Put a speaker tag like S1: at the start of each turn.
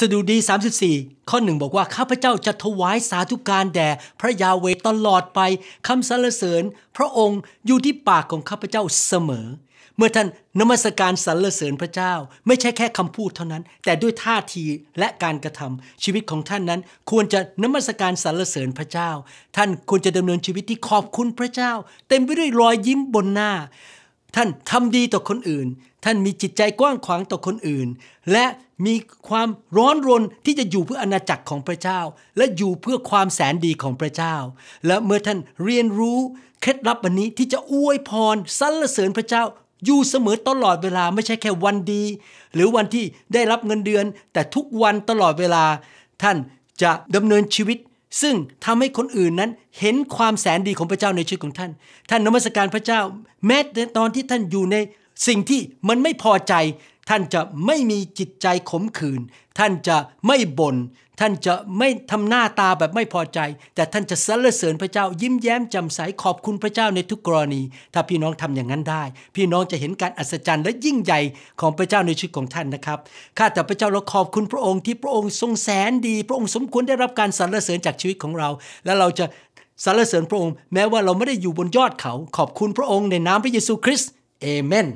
S1: สดุดี34 ข้อหนึ่งบอกว่าข้าพเจ้าจะถวายสาธุการแด่พระยาเวตลอดไปคำสรรเสริญ พระองค์อยู่ที่ปากของข้าพเจ้าเสมอ เมื่อท่านนมัสการสรรเสริญพระเจ้า ไม่ใช่แค่คำพูดเท่านั้น แต่ด้วยท่าทีและการกระทำชีวิตของท่านนั้นควรจะนมัสการสรรเสริญพระเจ้า ท่านควรจะดำเนินชีวิตที่ขอบคุณพระเจ้า เต็มไปด้วยรอยยิ้มบนหน้าท่านทำดีต่อคนอื่น ท่านมีจิตใจกว้างขวางต่อคนอื่น และมีความร้อนรนที่จะอยู่เพื่ออณาจักรของพระเจ้า และอยู่เพื่อความแสนดีของพระเจ้า และเมื่อท่านเรียนรู้เคล็ดลับวันนี้ที่จะอวยพรสรรเสริญพระเจ้าอยู่เสมอตลอดเวลาไม่ใช่แค่วันดี หรือวันที่ได้รับเงินเดือนแต่ทุกวันตลอดเวลา ท่านจะดำเนินชีวิตซึ่งทำให้คนอื่นนั้นเห็นความแสนดีของพระเจ้าในชีวิตของท่าน ท่านนมัสการพระเจ้า แม้ในตอนที่ท่านอยู่ใน สิ่งที่มันไม่พอใจท่านจะไม่มีจิตใจขมขื่น ท่านจะไม่บน่น ท่านจะไม่ทำหน้าตาแบบไม่พอใจ แต่ท่านจะสรรเสริญพระเจ้ายิ้มแย้มแจ่มใสขอบคุณพระเจ้าในทุกกรณี ถ้าพี่น้องทำอย่างนั้นได้ พี่น้องจะเห็นการอัศจรรย์และยิ่งใหญ่ของพระเจ้าในชีวิตของท่านนะครับ ข้าแต่พระเจ้าเราขอบคุณพระองค์ ที่พระองค์ทรงแสนดี พระองค์สมควรได้รับการสรรเสริญจากชีวิตของเรา และเราจะสรรเสริญพระองค์แม้ว่าเราไม่ได้อยู่บนยอดเขา ขอบคุณพระองค์ในนามพระเยซูคริสต์เอเมน